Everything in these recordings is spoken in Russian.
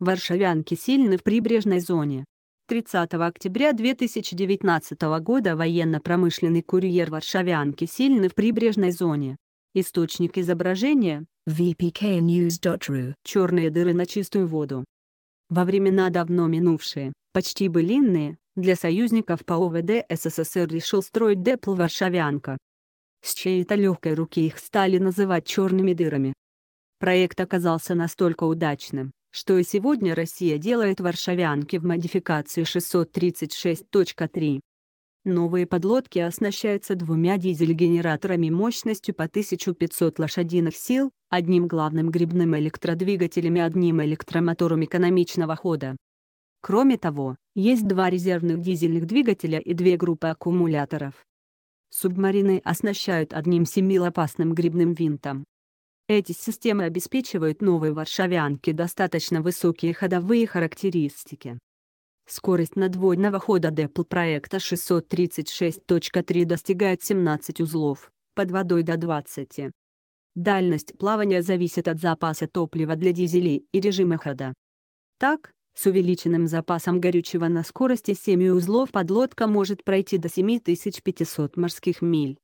Варшавянки сильны в прибрежной зоне. 30 октября 2019 года военно-промышленный курьер Варшавянки сильны в прибрежной зоне. Источник изображения – vpknews.ru Черные дыры на чистую воду. Во времена давно минувшие, почти былинные, для союзников по ОВД СССР решил строить депл Варшавянка. С чьей-то легкой руки их стали называть черными дырами. Проект оказался настолько удачным, что и сегодня Россия делает варшавянки в модификации 636.3. Новые подлодки оснащаются двумя дизель-генераторами мощностью по 1500 лошадиных сил, одним главным грибным электродвигателем и одним электромотором экономичного хода. Кроме того, есть два резервных дизельных двигателя и две группы аккумуляторов. Субмарины оснащают одним семилопастным грибным винтом, эти системы обеспечивают новой варшавянке достаточно высокие ходовые характеристики. Скорость надводного хода DEPL проекта 636.3 достигает 17 узлов, под водой до 20. Дальность плавания зависит от запаса топлива для дизелей и режима хода. Так, с увеличенным запасом горючего на скорости 7 узлов подлодка может пройти до 7500 морских миль.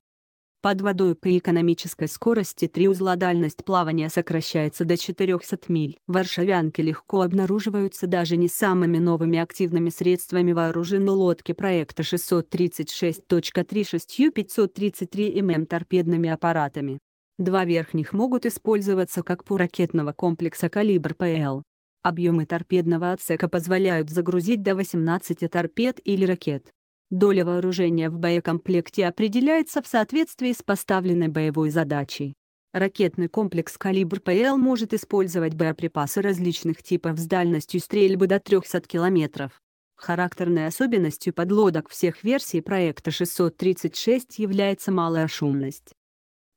Под водой при экономической скорости 3 узла дальность плавания сокращается до 400 миль. Варшавянки легко обнаруживаются даже не самыми новыми активными средствами вооружены лодки проекта 636.36 533 мм торпедными аппаратами. Два верхних могут использоваться как по ракетного комплекса «Калибр ПЛ». Объемы торпедного отсека позволяют загрузить до 18 торпед или ракет. Доля вооружения в боекомплекте определяется в соответствии с поставленной боевой задачей. Ракетный комплекс «Калибр ПЛ» может использовать боеприпасы различных типов с дальностью стрельбы до 300 км. Характерной особенностью подлодок всех версий проекта 636 является малая шумность.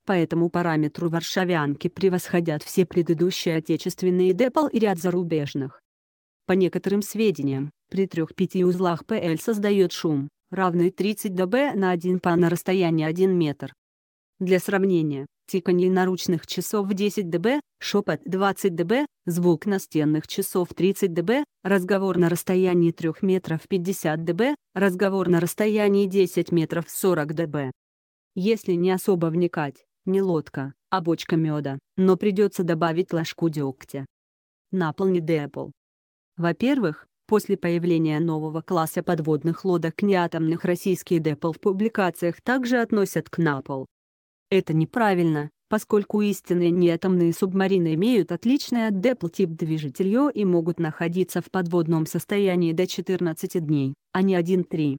По этому параметру варшавянки превосходят все предыдущие отечественные ДЭПЛ и ряд зарубежных. По некоторым сведениям, при трех-пяти узлах ПЛ создает шум, равный 30 дБ на 1 па на расстоянии 1 метр. Для сравнения, тиканье наручных часов 10 дБ, шепот 20 дБ, звук настенных часов 30 дБ, разговор на расстоянии 3 метров 50 дБ, разговор на расстоянии 10 метров 40 дБ. Если не особо вникать, не лодка, а бочка меда, но придется добавить ложку дегтя. Наполни Apple. Во-первых, После появления нового класса подводных лодок неатомных российские Депл в публикациях также относят к НАПЛ. Это неправильно, поскольку истинные неатомные субмарины имеют отличный от депл тип движитель и могут находиться в подводном состоянии до 14 дней, а не 1-3.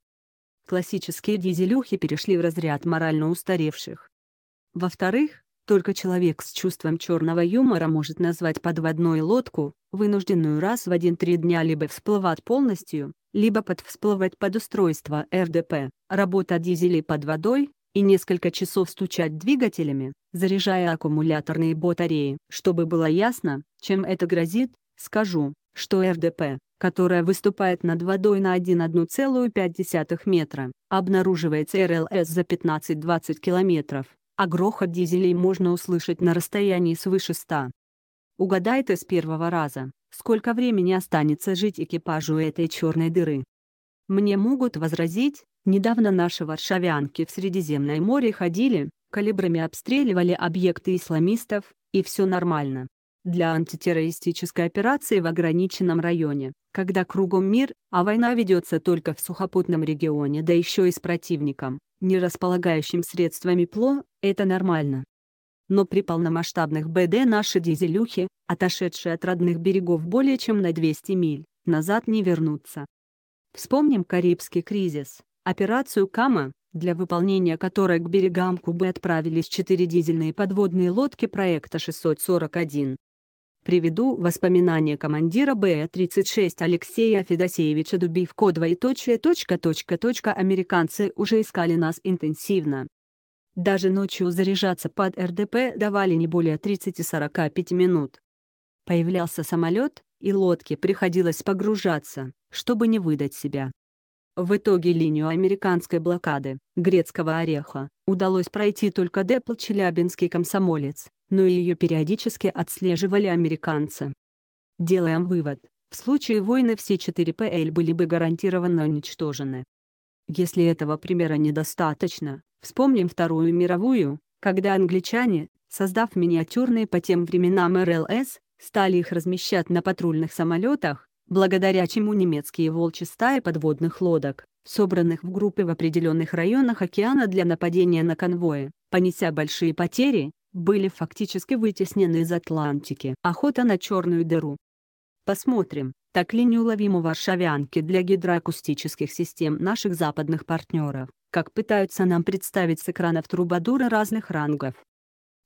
Классические дизелюхи перешли в разряд морально устаревших. Во-вторых, только человек с чувством черного юмора может назвать подводную лодку, вынужденную раз в один-три дня либо всплывать полностью, либо подвсплывать под устройство РДП, работа дизелей под водой, и несколько часов стучать двигателями, заряжая аккумуляторные батареи. Чтобы было ясно, чем это грозит, скажу, что РДП, которая выступает над водой на 1,5 метра, обнаруживается РЛС за 15-20 километров а грохот дизелей можно услышать на расстоянии свыше ста. Угадайте с первого раза, сколько времени останется жить экипажу этой черной дыры. Мне могут возразить, недавно наши варшавянки в Средиземное море ходили, калибрами обстреливали объекты исламистов, и все нормально. Для антитеррористической операции в ограниченном районе, когда кругом мир, а война ведется только в сухопутном регионе, да еще и с противником, не располагающим средствами ПЛО, это нормально. Но при полномасштабных БД наши дизелюхи, отошедшие от родных берегов более чем на 200 миль, назад не вернутся. Вспомним Карибский кризис, операцию «Кама», для выполнения которой к берегам Кубы отправились четыре дизельные подводные лодки проекта 641, Приведу воспоминания командира Б-36 Алексея Федосеевича Дубивко двоеточие точка точка точка американцы уже искали нас интенсивно. Даже ночью заряжаться под РДП давали не более 30-45 минут. Появлялся самолет, и лодке приходилось погружаться, чтобы не выдать себя. В итоге линию американской блокады, грецкого ореха, удалось пройти только депл «Челябинский комсомолец», но ее периодически отслеживали американцы. Делаем вывод, в случае войны все 4 ПЛ были бы гарантированно уничтожены. Если этого примера недостаточно, вспомним Вторую мировую, когда англичане, создав миниатюрные по тем временам РЛС, стали их размещать на патрульных самолетах, благодаря чему немецкие волчьи стаи подводных лодок, собранных в группы в определенных районах океана для нападения на конвои, понеся большие потери, были фактически вытеснены из Атлантики. Охота на черную дыру. Посмотрим, так ли неуловимы варшавянки для гидроакустических систем наших западных партнеров, как пытаются нам представить с экранов трубадура разных рангов.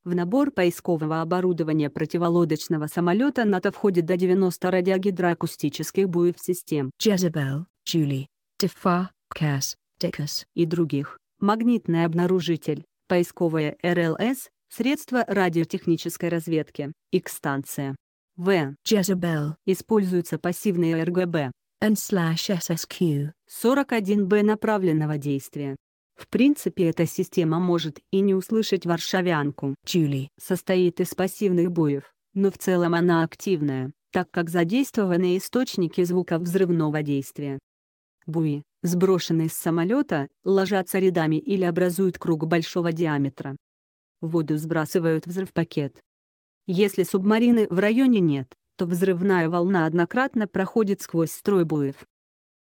В набор поискового оборудования противолодочного самолета НАТО входит до 90 радиогидроакустических буев систем Jezebel, Julie, Tifa, Cass, Декас и других. Магнитный обнаружитель, поисковая РЛС, Средства радиотехнической разведки, X-станция. В. Jezebel. Используются пассивные РГБ. And slash SSQ. 41Б направленного действия. В принципе эта система может и не услышать варшавянку. Julie. Состоит из пассивных боев, но в целом она активная, так как задействованы источники звука взрывного действия. Буи, сброшенные с самолета, ложатся рядами или образуют круг большого диаметра, в воду сбрасывают взрывпакет. Если субмарины в районе нет, то взрывная волна однократно проходит сквозь строй буев.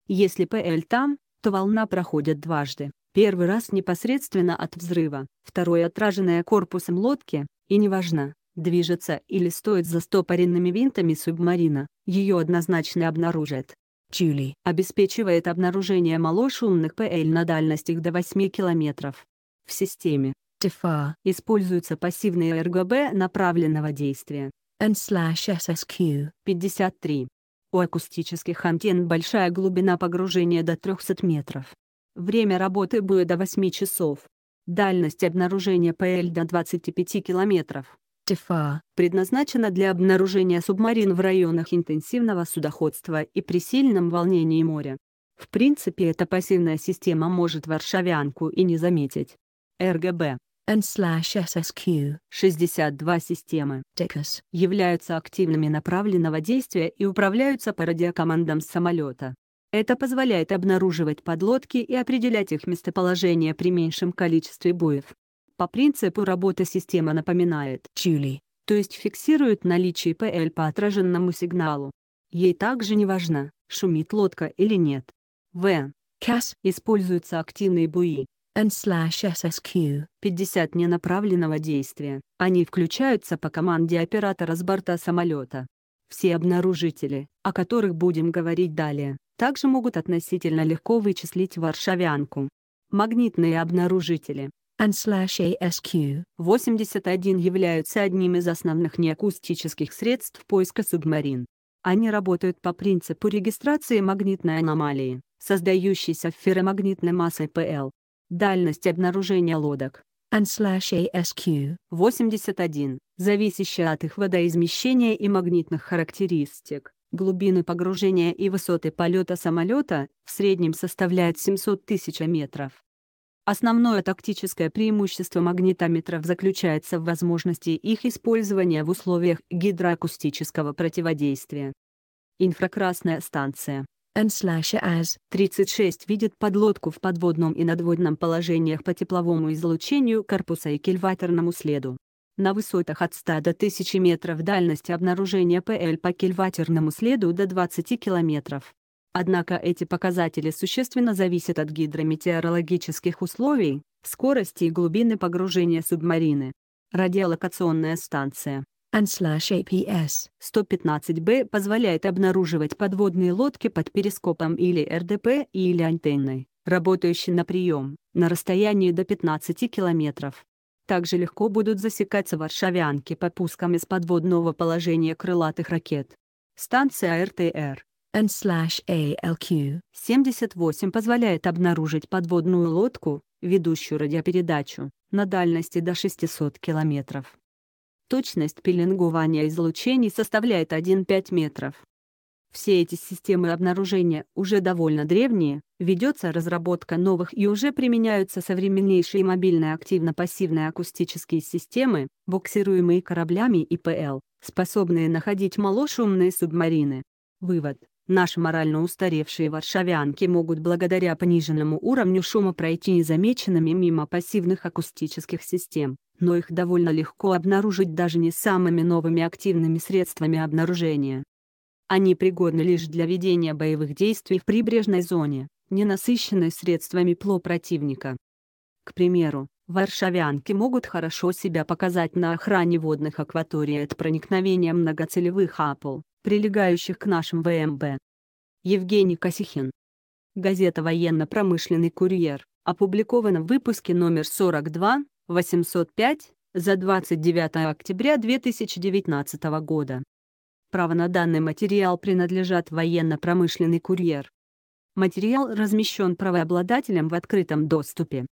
Если ПЛ там, то волна проходит дважды. Первый раз непосредственно от взрыва, второй отраженная корпусом лодки, и неважно, движется или стоит за стопоренными винтами субмарина, ее однозначно обнаружат. Чили обеспечивает обнаружение малошумных ПЛ на дальностях до 8 километров В системе ТФА используются пассивные РГБ направленного действия. N/SSQ 53. У акустических антенн большая глубина погружения до 300 метров. Время работы будет до 8 часов. Дальность обнаружения ПЛ до 25 километров. ТФА предназначена для обнаружения субмарин в районах интенсивного судоходства и при сильном волнении моря. В принципе эта пассивная система может варшавянку и не заметить. РГБ N/SSQ 62 системы TECAS являются активными направленного действия и управляются по радиокомандам самолета. Это позволяет обнаруживать подлодки и определять их местоположение при меньшем количестве буев. По принципу работы система напоминает Чули, то есть фиксирует наличие ПЛ по отраженному сигналу. Ей также не важно, шумит лодка или нет. В. КАС используются активные буи, N/SSQ. 50 ненаправленного действия. Они включаются по команде оператора с борта самолета. Все обнаружители, о которых будем говорить далее, также могут относительно легко вычислить варшавянку. Магнитные обнаружители N/ASQ 81 являются одним из основных неакустических средств поиска субмарин. Они работают по принципу регистрации магнитной аномалии, создающейся ферромагнитной массой ПЛ, Дальность обнаружения лодок (ASQ 81, зависящая от их водоизмещения и магнитных характеристик, глубины погружения и высоты полета самолета, в среднем составляет 700 тысяч метров. Основное тактическое преимущество магнитометров заключается в возможности их использования в условиях гидроакустического противодействия. Инфракрасная станция N/AS 36 видит подлодку в подводном и надводном положениях по тепловому излучению корпуса и кильватерному следу. На высотах от 100 до 1000 метров дальности обнаружения ПЛ по кильватерному следу до 20 километров. Однако эти показатели существенно зависят от гидрометеорологических условий, скорости и глубины погружения субмарины. Радиолокационная станция and APS. 115b позволяет обнаруживать подводные лодки под перископом или РДП или антенной, работающей на прием, на расстоянии до 15 километров. Также легко будут засекаться варшавянки по пускам из подводного положения крылатых ракет. Станция РТР and ALQ 78 позволяет обнаружить подводную лодку, ведущую радиопередачу, на дальности до 600 километров. Точность пеленгования излучений составляет 1,5 метров. Все эти системы обнаружения уже довольно древние, ведется разработка новых и уже применяются современнейшие мобильные активно-пассивные акустические системы, буксируемые кораблями ИПЛ, способные находить малошумные субмарины. Вывод. Наши морально устаревшие варшавянки могут благодаря пониженному уровню шума пройти незамеченными мимо пассивных акустических систем, но их довольно легко обнаружить даже не самыми новыми активными средствами обнаружения. Они пригодны лишь для ведения боевых действий в прибрежной зоне, не насыщенной средствами ПЛО противника. К примеру, варшавянки могут хорошо себя показать на охране водных акваторий от проникновения многоцелевых АПЛ, прилегающих к нашим ВМБ. Евгений Косихин. Газета «Военно-промышленный курьер» опубликована в выпуске номер 42, 805 за 29 октября 2019 года. Право на данный материал принадлежат военно-промышленный курьер. Материал размещен правообладателем в открытом доступе.